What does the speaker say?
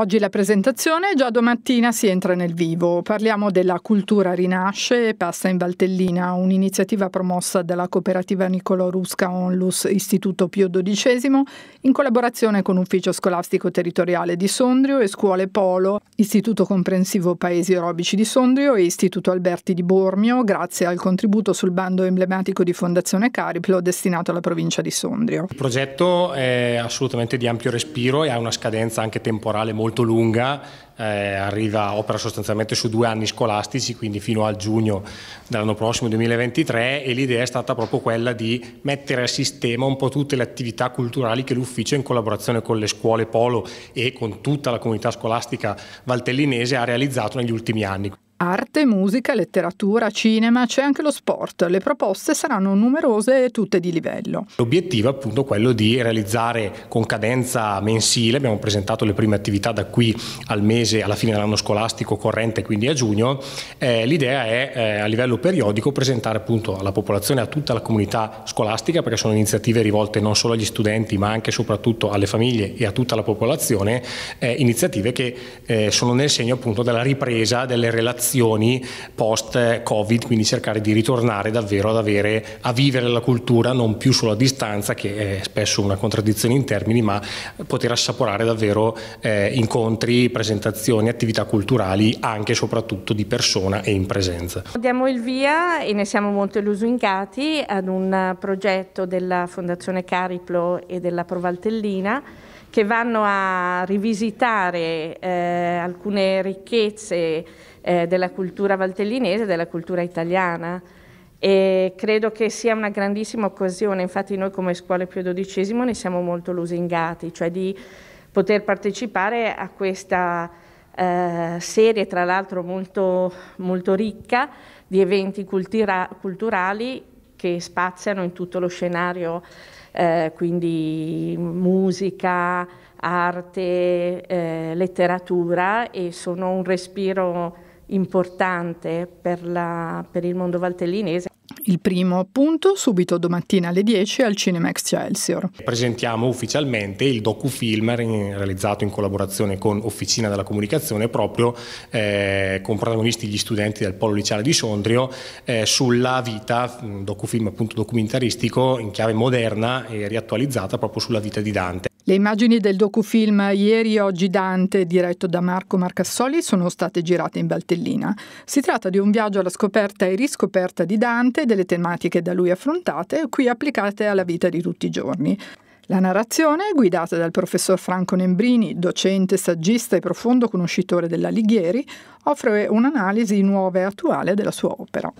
Oggi la presentazione, già domattina si entra nel vivo. Parliamo della Cultura Rinasce e Pasta in Valtellina, un'iniziativa promossa dalla cooperativa Niccolò Rusca Onlus Istituto Pio XII in collaborazione con Ufficio Scolastico Territoriale di Sondrio e Scuole Polo, Istituto Comprensivo Paesi Orobici di Sondrio e Istituto Alberti di Bormio, grazie al contributo sul bando emblematico di Fondazione Cariplo destinato alla provincia di Sondrio. Il progetto è assolutamente di ampio respiro e ha una scadenza anche temporale molto molto lunga, eh, arriva, opera sostanzialmente su due anni scolastici, quindi fino al giugno dell'anno prossimo 2023 e l'idea è stata proprio quella di mettere a sistema un po' tutte le attività culturali che l'ufficio in collaborazione con le scuole Polo e con tutta la comunità scolastica valtellinese ha realizzato negli ultimi anni. Arte, musica, letteratura, cinema, c'è anche lo sport. Le proposte saranno numerose e tutte di livello. L'obiettivo è appunto quello di realizzare con cadenza mensile, abbiamo presentato le prime attività da qui al mese, alla fine dell'anno scolastico corrente, quindi a giugno. Eh, l'idea è eh, a livello periodico presentare appunto alla popolazione, a tutta la comunità scolastica, perché sono iniziative rivolte non solo agli studenti ma anche e soprattutto alle famiglie e a tutta la popolazione, eh, iniziative che eh, sono nel segno appunto della ripresa delle relazioni generazioni post-Covid, quindi cercare di ritornare davvero ad avere, a vivere la cultura non più solo a distanza, che è spesso una contraddizione in termini, ma poter assaporare davvero eh, incontri, presentazioni, attività culturali anche e soprattutto di persona e in presenza. Diamo il via e ne siamo molto illusincati ad un progetto della Fondazione Cariplo e della Provaltellina che vanno a rivisitare eh, alcune ricchezze eh, della cultura valtellinese e della cultura italiana. E credo che sia una grandissima occasione, infatti noi come scuole Pio XII ne siamo molto lusingati, cioè di poter partecipare a questa eh, serie tra l'altro molto, molto, ricca di eventi cultura culturali che spaziano in tutto lo scenario eh, quindi musica, arte, eh, letteratura e sono un respiro importante per, la, per il mondo valtellinese. Il primo appunto subito domattina alle 10 al Cinemex Excelsior. Presentiamo ufficialmente il docufilm realizzato in collaborazione con Officina della Comunicazione proprio eh, con protagonisti gli studenti del Polo Liceale di Sondrio eh, sulla vita, un mm, docufilm appunto documentaristico in chiave moderna e riattualizzata proprio sulla vita di Dante. Le immagini del docufilm Ieri Oggi Dante, diretto da Marco Marcassoli, sono state girate in Valtellina. Si tratta di un viaggio alla scoperta e riscoperta di Dante e delle le tematiche da lui affrontate, qui applicate alla vita di tutti i giorni. La narrazione, guidata dal professor Franco Nembrini, docente, saggista e profondo conoscitore dell'Alighieri, offre un'analisi nuova e attuale della sua opera.